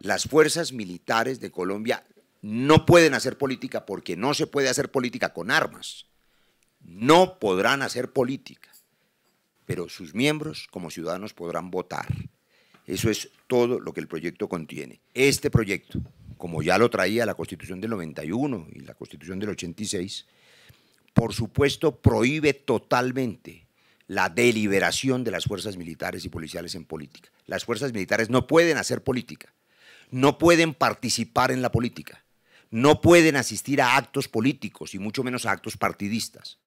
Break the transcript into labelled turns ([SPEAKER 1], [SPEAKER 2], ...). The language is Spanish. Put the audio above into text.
[SPEAKER 1] las fuerzas
[SPEAKER 2] militares de Colombia no pueden hacer política porque no se puede hacer política con armas. No podrán hacer política, pero sus miembros como ciudadanos podrán votar. Eso es todo lo que el proyecto contiene. Este proyecto, como ya lo traía la Constitución del 91 y la Constitución del 86, por supuesto prohíbe totalmente la deliberación de las fuerzas militares y policiales en política. Las fuerzas militares no pueden hacer política no pueden participar en la política, no pueden asistir a actos políticos y mucho menos a actos
[SPEAKER 1] partidistas.